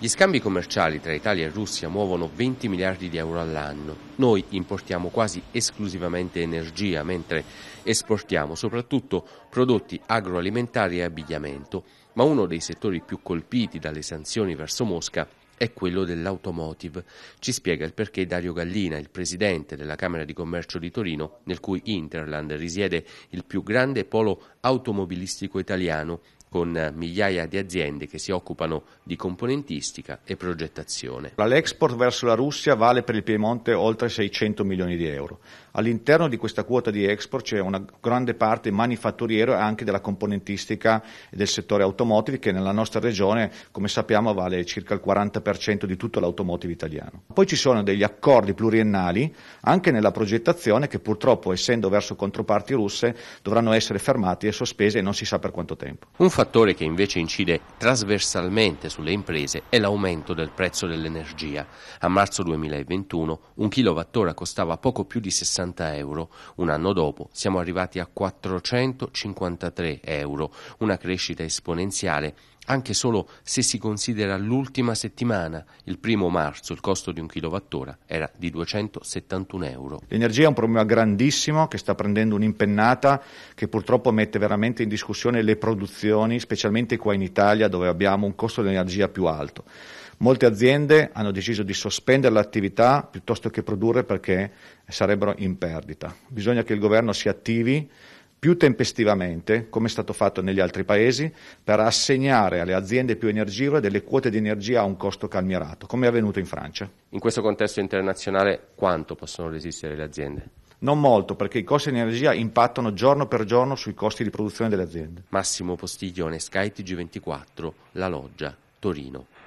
Gli scambi commerciali tra Italia e Russia muovono 20 miliardi di euro all'anno. Noi importiamo quasi esclusivamente energia, mentre esportiamo soprattutto prodotti agroalimentari e abbigliamento. Ma uno dei settori più colpiti dalle sanzioni verso Mosca è quello dell'automotive. Ci spiega il perché Dario Gallina, il presidente della Camera di Commercio di Torino, nel cui Interland risiede il più grande polo automobilistico italiano, con migliaia di aziende che si occupano di componentistica e progettazione. L'export verso la Russia vale per il Piemonte oltre 600 milioni di euro. All'interno di questa quota di export c'è una grande parte manifatturiera e anche della componentistica del settore automotive che nella nostra regione, come sappiamo, vale circa il 40% di tutto l'automotive italiano. Poi ci sono degli accordi pluriennali anche nella progettazione che purtroppo essendo verso controparti russe dovranno essere fermati e sospesi e non si sa per quanto tempo. Un fattore che invece incide trasversalmente sulle imprese è l'aumento del prezzo dell'energia. A marzo 2021 un kilowattora costava poco più di 60 euro, un anno dopo siamo arrivati a 453 euro, una crescita esponenziale anche solo se si considera l'ultima settimana. Il primo marzo il costo di un kilowattora era di 271 euro. L'energia è un problema grandissimo che sta prendendo un'impennata che purtroppo mette veramente in discussione le produzioni produzioni, specialmente qua in Italia dove abbiamo un costo dell'energia più alto. Molte aziende hanno deciso di sospendere l'attività piuttosto che produrre perché sarebbero in perdita. Bisogna che il governo si attivi più tempestivamente, come è stato fatto negli altri paesi, per assegnare alle aziende più energivore delle quote di energia a un costo calmierato, come è avvenuto in Francia. In questo contesto internazionale quanto possono resistere le aziende? Non molto, perché i costi di energia impattano giorno per giorno sui costi di produzione delle aziende. Massimo Postiglione, SkyTG24, La Loggia, Torino.